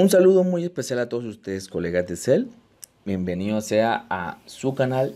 Un saludo muy especial a todos ustedes, colegas de Excel Bienvenido sea a su canal,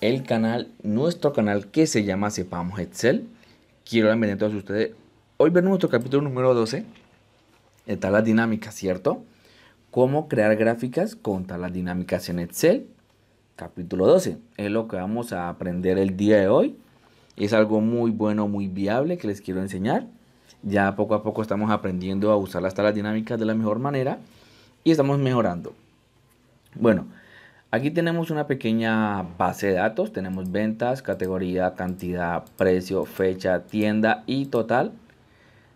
el canal, nuestro canal que se llama Sepamos Excel. Quiero bienvenida a todos ustedes. Hoy vemos nuestro capítulo número 12, de tablas dinámicas, ¿cierto? Cómo crear gráficas con tablas dinámicas en Excel. Capítulo 12, es lo que vamos a aprender el día de hoy. Es algo muy bueno, muy viable que les quiero enseñar ya poco a poco estamos aprendiendo a usar las dinámicas de la mejor manera y estamos mejorando. Bueno, aquí tenemos una pequeña base de datos, tenemos ventas, categoría, cantidad, precio, fecha, tienda y total.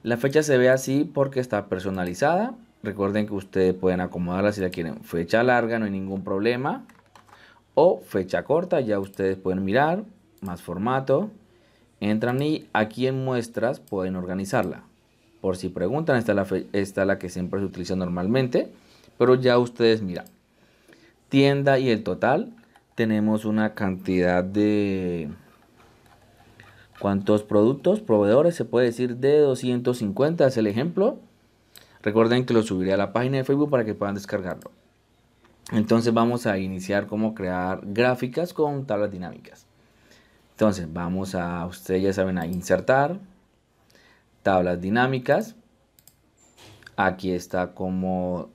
La fecha se ve así porque está personalizada. Recuerden que ustedes pueden acomodarla si la quieren fecha larga, no hay ningún problema. O fecha corta, ya ustedes pueden mirar, más formato, Entran y aquí en muestras pueden organizarla. Por si preguntan, esta es la, la que siempre se utiliza normalmente, pero ya ustedes miran. Tienda y el total, tenemos una cantidad de... ¿Cuántos productos? Proveedores, se puede decir de 250, es el ejemplo. Recuerden que lo subiré a la página de Facebook para que puedan descargarlo. Entonces vamos a iniciar cómo crear gráficas con tablas dinámicas. Entonces vamos a, ustedes ya saben, a insertar, tablas dinámicas. Aquí está como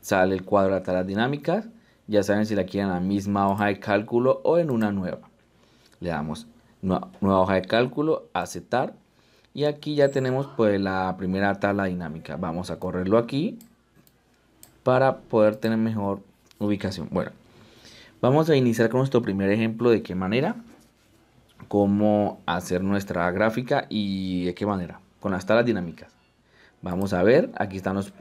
sale el cuadro de tablas dinámicas. Ya saben si la quieren en la misma hoja de cálculo o en una nueva. Le damos nueva, hoja de cálculo, aceptar. Y aquí ya tenemos pues la primera tabla dinámica. Vamos a correrlo aquí para poder tener mejor ubicación. Bueno, vamos a iniciar con nuestro primer ejemplo de qué manera cómo hacer nuestra gráfica y de qué manera, con hasta las dinámicas. Vamos a ver, aquí están los,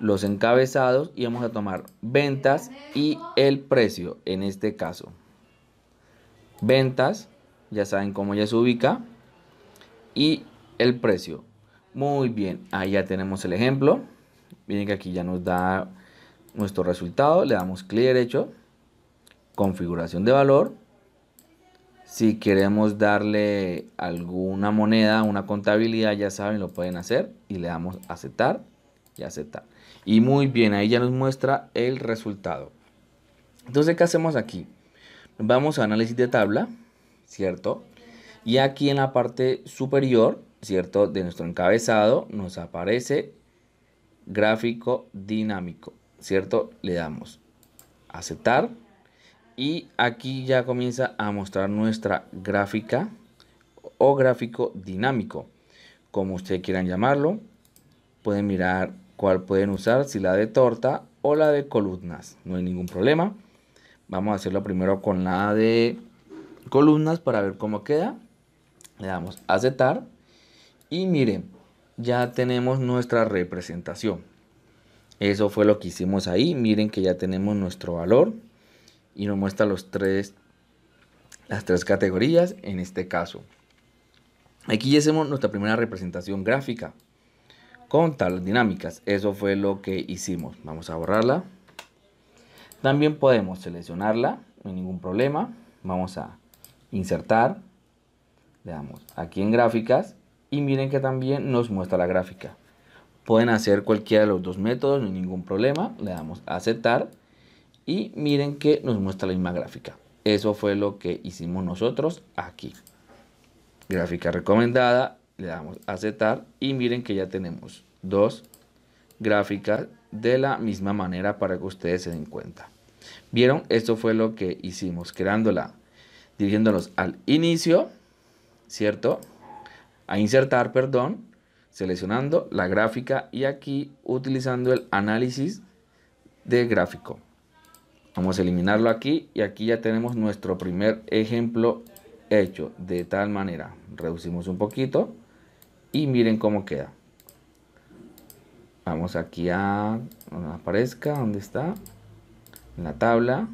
los encabezados y vamos a tomar ventas y el precio en este caso. Ventas, ya saben cómo ya se ubica, y el precio. Muy bien, ahí ya tenemos el ejemplo. Miren que aquí ya nos da nuestro resultado, le damos clic derecho, configuración de valor, si queremos darle alguna moneda, una contabilidad, ya saben, lo pueden hacer y le damos aceptar y aceptar. Y muy bien, ahí ya nos muestra el resultado. Entonces, ¿qué hacemos aquí? Vamos a análisis de tabla, ¿cierto? Y aquí en la parte superior, ¿cierto? De nuestro encabezado nos aparece gráfico dinámico, ¿cierto? Le damos aceptar y aquí ya comienza a mostrar nuestra gráfica o gráfico dinámico como ustedes quieran llamarlo pueden mirar cuál pueden usar si la de torta o la de columnas no hay ningún problema vamos a hacerlo primero con la de columnas para ver cómo queda le damos a aceptar y miren ya tenemos nuestra representación eso fue lo que hicimos ahí miren que ya tenemos nuestro valor y nos muestra los tres, las tres categorías en este caso. Aquí ya hacemos nuestra primera representación gráfica con tablas dinámicas. Eso fue lo que hicimos. Vamos a borrarla. También podemos seleccionarla, no hay ningún problema. Vamos a insertar. Le damos aquí en gráficas y miren que también nos muestra la gráfica. Pueden hacer cualquiera de los dos métodos, no hay ningún problema. Le damos a aceptar y miren que nos muestra la misma gráfica. Eso fue lo que hicimos nosotros aquí. Gráfica recomendada, le damos a aceptar y miren que ya tenemos dos gráficas de la misma manera para que ustedes se den cuenta. ¿Vieron? Esto fue lo que hicimos, creándola, dirigiéndonos al inicio, ¿cierto? A insertar, perdón, seleccionando la gráfica y aquí utilizando el análisis de gráfico. Vamos a eliminarlo aquí y aquí ya tenemos nuestro primer ejemplo hecho de tal manera. Reducimos un poquito y miren cómo queda. Vamos aquí a donde aparezca, donde está, en la tabla,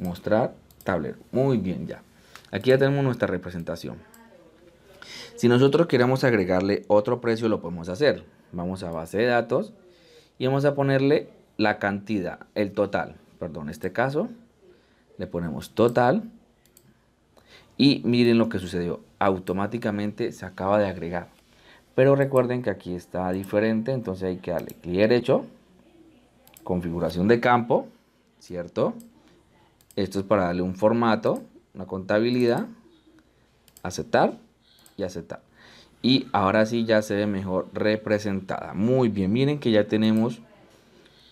mostrar tablero. Muy bien ya. Aquí ya tenemos nuestra representación. Si nosotros queremos agregarle otro precio lo podemos hacer. Vamos a base de datos y vamos a ponerle la cantidad, el total perdón, en este caso, le ponemos total y miren lo que sucedió, automáticamente se acaba de agregar. Pero recuerden que aquí está diferente, entonces hay que darle clic derecho, configuración de campo, ¿cierto? Esto es para darle un formato, una contabilidad, aceptar y aceptar. Y ahora sí ya se ve mejor representada. Muy bien, miren que ya tenemos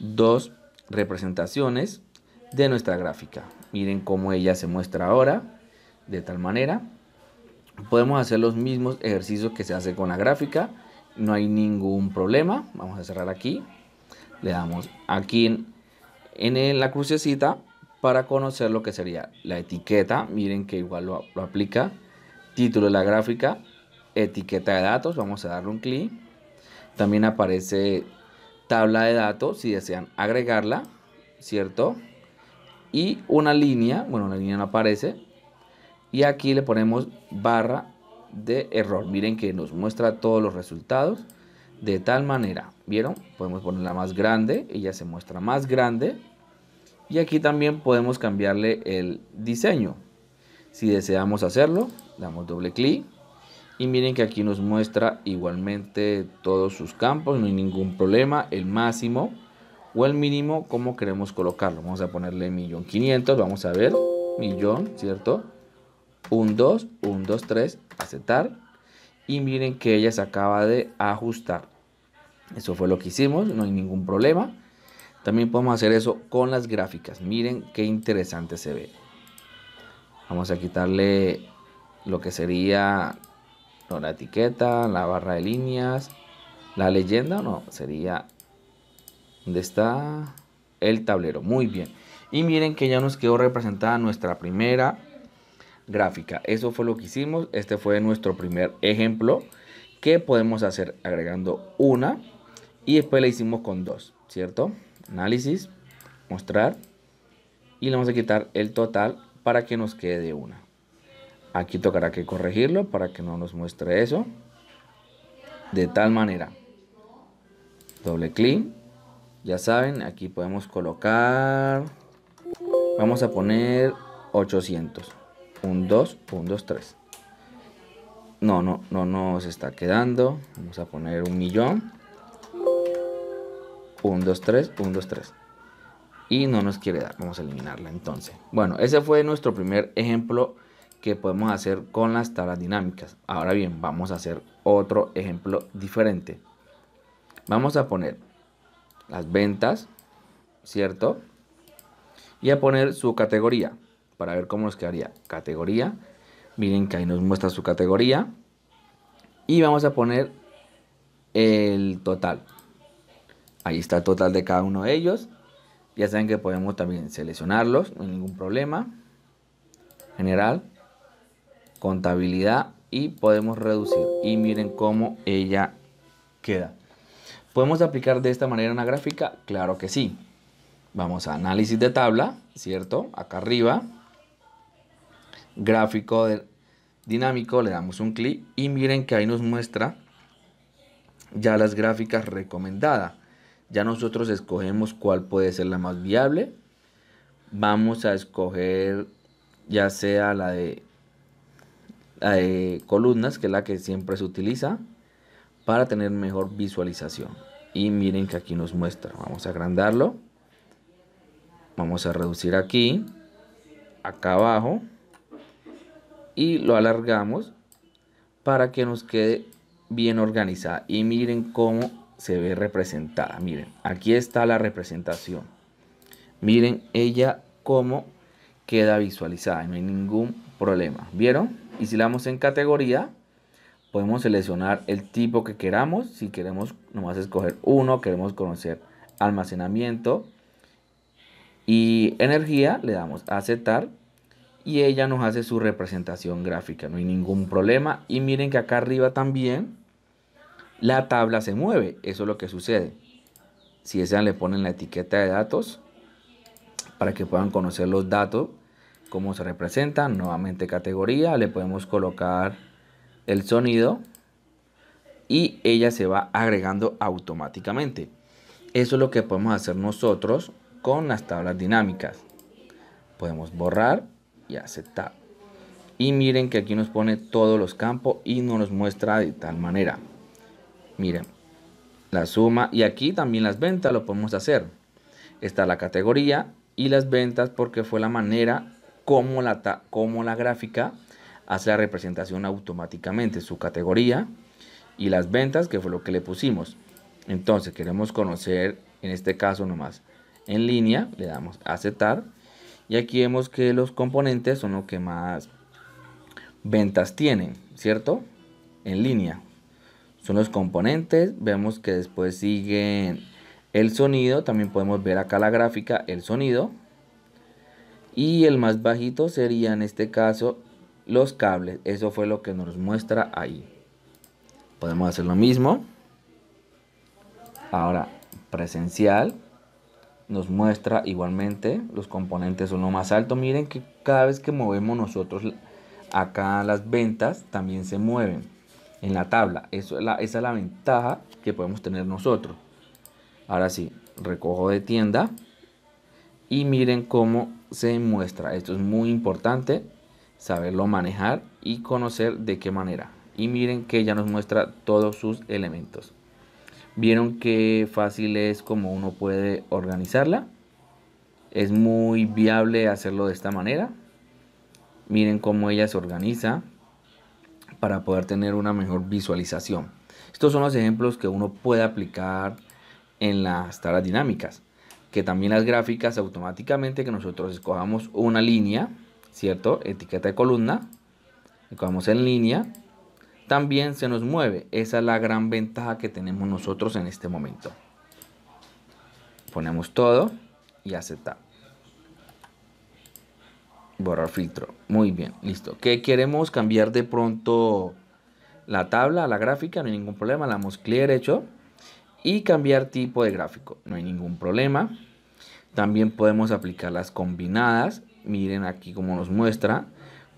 dos representaciones de nuestra gráfica. Miren cómo ella se muestra ahora, de tal manera. Podemos hacer los mismos ejercicios que se hace con la gráfica, no hay ningún problema. Vamos a cerrar aquí. Le damos aquí en, la crucecita para conocer lo que sería la etiqueta. Miren que igual lo, lo aplica. Título de la gráfica, etiqueta de datos. Vamos a darle un clic. También aparece tabla de datos si desean agregarla, ¿cierto? Y una línea, bueno, una línea no aparece. Y aquí le ponemos barra de error. Miren que nos muestra todos los resultados de tal manera. ¿Vieron? Podemos ponerla más grande, ella se muestra más grande. Y aquí también podemos cambiarle el diseño. Si deseamos hacerlo, damos doble clic y miren que aquí nos muestra igualmente todos sus campos, no hay ningún problema, el máximo o el mínimo, como queremos colocarlo. Vamos a ponerle millón quinientos, vamos a ver, millón, ¿cierto? 1 2, un 2, 3, aceptar. Y miren que ella se acaba de ajustar. Eso fue lo que hicimos, no hay ningún problema. También podemos hacer eso con las gráficas. Miren qué interesante se ve. Vamos a quitarle lo que sería la etiqueta, la barra de líneas, la leyenda, no, sería... ¿Dónde está? El tablero, muy bien. Y miren que ya nos quedó representada nuestra primera gráfica. Eso fue lo que hicimos. Este fue nuestro primer ejemplo que podemos hacer agregando una y después la hicimos con dos, ¿cierto? Análisis, mostrar y le vamos a quitar el total para que nos quede una. Aquí tocará que corregirlo para que no nos muestre eso. De tal manera. Doble clic. Ya saben, aquí podemos colocar... Vamos a poner 800. 1, 2, 2, 3. No, no, no nos está quedando. Vamos a poner un millón. 1, 2, 3, 1, 2, 3 y no nos quiere dar. Vamos a eliminarla entonces. Bueno, ese fue nuestro primer ejemplo que podemos hacer con las tablas dinámicas. Ahora bien, vamos a hacer otro ejemplo diferente. Vamos a poner las ventas, ¿cierto? Y a poner su categoría, para ver cómo nos quedaría. Categoría, miren que ahí nos muestra su categoría. Y vamos a poner el total. Ahí está el total de cada uno de ellos. Ya saben que podemos también seleccionarlos, no hay ningún problema. General, contabilidad y podemos reducir. Y miren cómo ella queda. ¿Podemos aplicar de esta manera una gráfica? Claro que sí. Vamos a análisis de tabla, ¿cierto? Acá arriba. Gráfico del dinámico, le damos un clic y miren que ahí nos muestra ya las gráficas recomendadas. Ya nosotros escogemos cuál puede ser la más viable. Vamos a escoger ya sea la de eh, columnas, que es la que siempre se utiliza, para tener mejor visualización. Y miren que aquí nos muestra. Vamos a agrandarlo. Vamos a reducir aquí. Acá abajo. Y lo alargamos para que nos quede bien organizada. Y miren cómo se ve representada. Miren, aquí está la representación. Miren ella cómo queda visualizada. No hay ningún problema. ¿Vieron? Y si le damos en categoría, podemos seleccionar el tipo que queramos. Si queremos nomás escoger uno, queremos conocer almacenamiento y energía, le damos a aceptar y ella nos hace su representación gráfica. No hay ningún problema. Y miren que acá arriba también la tabla se mueve. Eso es lo que sucede. Si desean le ponen la etiqueta de datos para que puedan conocer los datos cómo se representa, nuevamente categoría, le podemos colocar el sonido y ella se va agregando automáticamente. Eso es lo que podemos hacer nosotros con las tablas dinámicas. Podemos borrar y aceptar. Y miren que aquí nos pone todos los campos y no nos muestra de tal manera. Miren, la suma y aquí también las ventas lo podemos hacer. Está la categoría y las ventas porque fue la manera cómo la, la gráfica hace la representación automáticamente, su categoría y las ventas, que fue lo que le pusimos. Entonces queremos conocer, en este caso nomás, en línea, le damos a aceptar. Y aquí vemos que los componentes son los que más ventas tienen, ¿cierto? En línea. Son los componentes, vemos que después siguen el sonido, también podemos ver acá la gráfica, el sonido. Y el más bajito sería en este caso los cables. Eso fue lo que nos muestra ahí. Podemos hacer lo mismo. Ahora presencial nos muestra igualmente los componentes son lo más alto. Miren que cada vez que movemos nosotros acá las ventas también se mueven en la tabla. Eso es la, esa es la ventaja que podemos tener nosotros. Ahora sí, recojo de tienda y miren cómo se muestra. Esto es muy importante saberlo manejar y conocer de qué manera. Y miren que ya nos muestra todos sus elementos. ¿Vieron qué fácil es como uno puede organizarla? Es muy viable hacerlo de esta manera. Miren cómo ella se organiza para poder tener una mejor visualización. Estos son los ejemplos que uno puede aplicar en las tablas dinámicas que también las gráficas automáticamente que nosotros escojamos una línea, ¿cierto? Etiqueta de columna, escojamos en línea, también se nos mueve. Esa es la gran ventaja que tenemos nosotros en este momento. Ponemos todo y acepta. Borrar filtro. Muy bien, listo. ¿Qué queremos? Cambiar de pronto la tabla, la gráfica, no hay ningún problema. La damos clic derecho y cambiar tipo de gráfico. No hay ningún problema. También podemos aplicar las combinadas. Miren aquí como nos muestra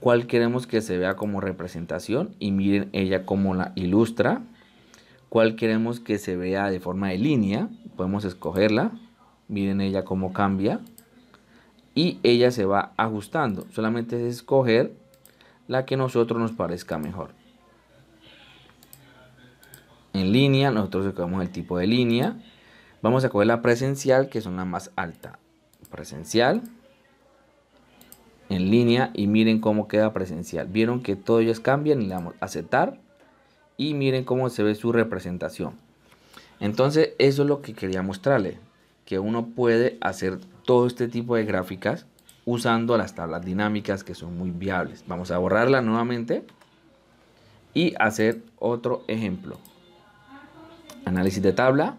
cuál queremos que se vea como representación y miren ella cómo la ilustra. Cuál queremos que se vea de forma de línea. Podemos escogerla. Miren ella cómo cambia. Y ella se va ajustando. Solamente es escoger la que a nosotros nos parezca mejor en línea, nosotros escogemos el tipo de línea. Vamos a coger la presencial, que es una más alta. Presencial, en línea y miren cómo queda presencial. Vieron que todo ellos cambian y le damos a aceptar y miren cómo se ve su representación. Entonces eso es lo que quería mostrarle, que uno puede hacer todo este tipo de gráficas usando las tablas dinámicas que son muy viables. Vamos a borrarla nuevamente y hacer otro ejemplo análisis de tabla,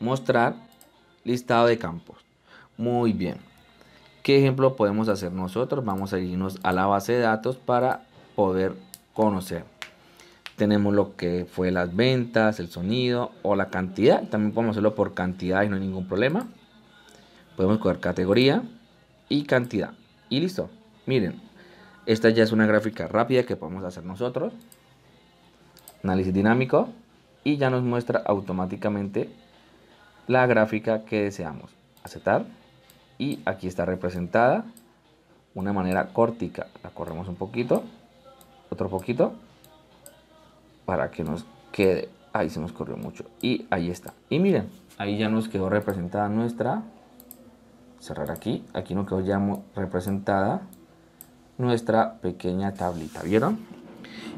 mostrar, listado de campos. Muy bien. ¿Qué ejemplo podemos hacer nosotros? Vamos a irnos a la base de datos para poder conocer. Tenemos lo que fue las ventas, el sonido o la cantidad. También podemos hacerlo por cantidad y no hay ningún problema. Podemos coger categoría y cantidad. Y listo. Miren, esta ya es una gráfica rápida que podemos hacer nosotros. Análisis dinámico y ya nos muestra automáticamente la gráfica que deseamos aceptar y aquí está representada una manera córtica. la corremos un poquito otro poquito para que nos quede ahí se nos corrió mucho y ahí está y miren ahí ya nos quedó representada nuestra cerrar aquí aquí nos quedó ya representada nuestra pequeña tablita vieron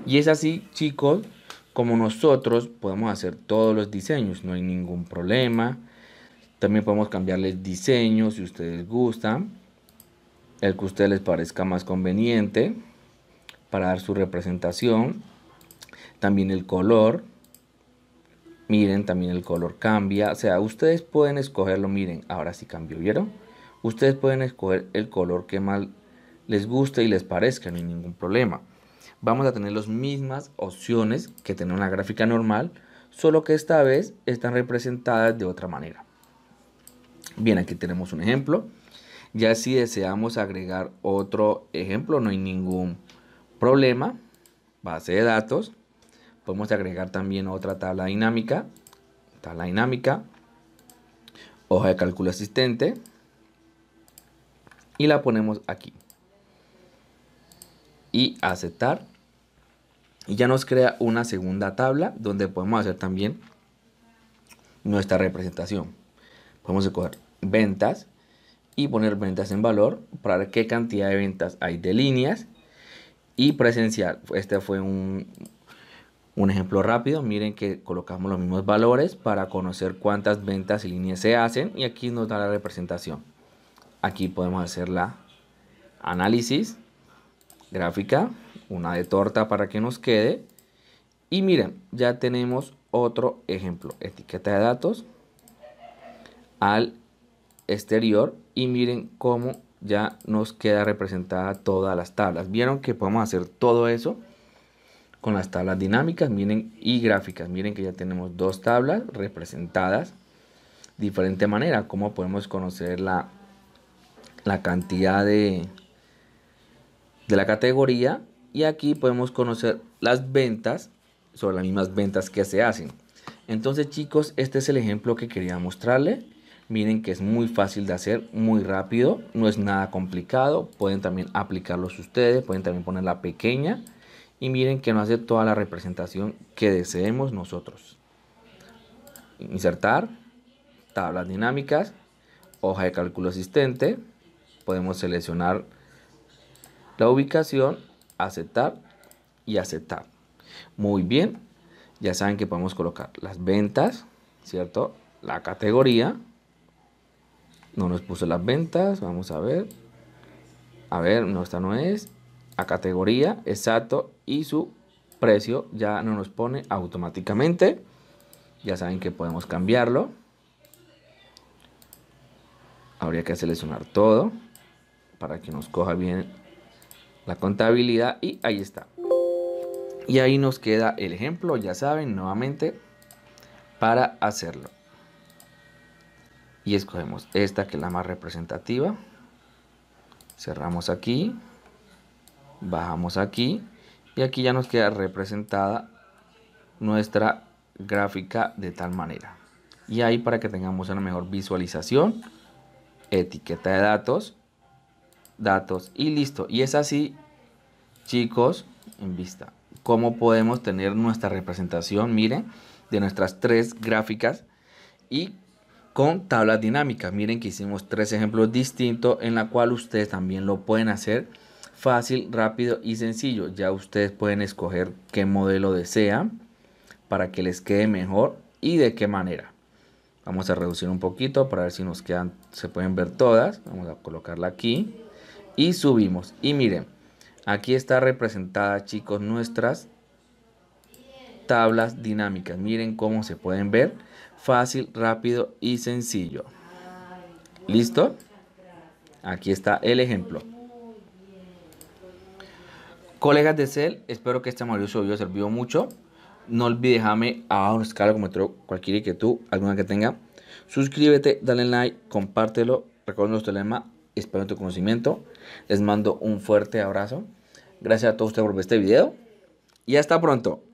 y es así chicos como nosotros podemos hacer todos los diseños, no hay ningún problema. También podemos cambiarles diseño si ustedes gustan, el que a ustedes les parezca más conveniente para dar su representación. También el color. Miren, también el color cambia. O sea, ustedes pueden escogerlo. Miren, ahora sí cambió, ¿vieron? Ustedes pueden escoger el color que más les guste y les parezca, no hay ningún problema vamos a tener las mismas opciones que tener una gráfica normal, solo que esta vez están representadas de otra manera. Bien, aquí tenemos un ejemplo. Ya si deseamos agregar otro ejemplo, no hay ningún problema. Base de datos. Podemos agregar también otra tabla dinámica. Tabla dinámica. Hoja de cálculo asistente. Y la ponemos aquí. Y aceptar y ya nos crea una segunda tabla donde podemos hacer también nuestra representación. Podemos escoger ventas y poner ventas en valor para ver qué cantidad de ventas hay de líneas y presencial. Este fue un, un ejemplo rápido, miren que colocamos los mismos valores para conocer cuántas ventas y líneas se hacen y aquí nos da la representación. Aquí podemos hacer la análisis gráfica una de torta para que nos quede. Y miren, ya tenemos otro ejemplo, etiqueta de datos al exterior y miren cómo ya nos queda representada todas las tablas. Vieron que podemos hacer todo eso con las tablas dinámicas, miren, y gráficas. Miren que ya tenemos dos tablas representadas de diferente manera. Cómo podemos conocer la, la cantidad de, de la categoría y aquí podemos conocer las ventas sobre las mismas ventas que se hacen. Entonces chicos, este es el ejemplo que quería mostrarle. Miren que es muy fácil de hacer, muy rápido, no es nada complicado. Pueden también aplicarlos ustedes, pueden también ponerla pequeña. Y miren que nos hace toda la representación que deseemos nosotros. Insertar, tablas dinámicas, hoja de cálculo asistente. Podemos seleccionar la ubicación aceptar y aceptar. Muy bien, ya saben que podemos colocar las ventas, ¿cierto? La categoría. No nos puso las ventas, vamos a ver. A ver, no, esta no es. A categoría, exacto, y su precio ya no nos pone automáticamente. Ya saben que podemos cambiarlo. Habría que seleccionar todo para que nos coja bien contabilidad y ahí está. Y ahí nos queda el ejemplo, ya saben, nuevamente para hacerlo. Y escogemos esta que es la más representativa. Cerramos aquí, bajamos aquí y aquí ya nos queda representada nuestra gráfica de tal manera. Y ahí para que tengamos una mejor visualización, etiqueta de datos datos y listo. Y es así, chicos, en vista, cómo podemos tener nuestra representación, miren, de nuestras tres gráficas y con tablas dinámicas. Miren que hicimos tres ejemplos distintos en la cual ustedes también lo pueden hacer fácil, rápido y sencillo. Ya ustedes pueden escoger qué modelo desean para que les quede mejor y de qué manera. Vamos a reducir un poquito para ver si nos quedan, se pueden ver todas. Vamos a colocarla aquí y subimos. Y miren, aquí está representada, chicos, nuestras tablas dinámicas. Miren cómo se pueden ver. Fácil, rápido y sencillo. ¿Listo? Aquí está el ejemplo. Colegas de CEL, espero que este maravilloso video sirvió mucho. No olvides dejarme a un escala comentario cualquier que tú, alguna que tenga. Suscríbete, dale like, compártelo, recuerda nuestro lema, espero tu conocimiento. Les mando un fuerte abrazo. Gracias a todos ustedes por ver este video. Y hasta pronto.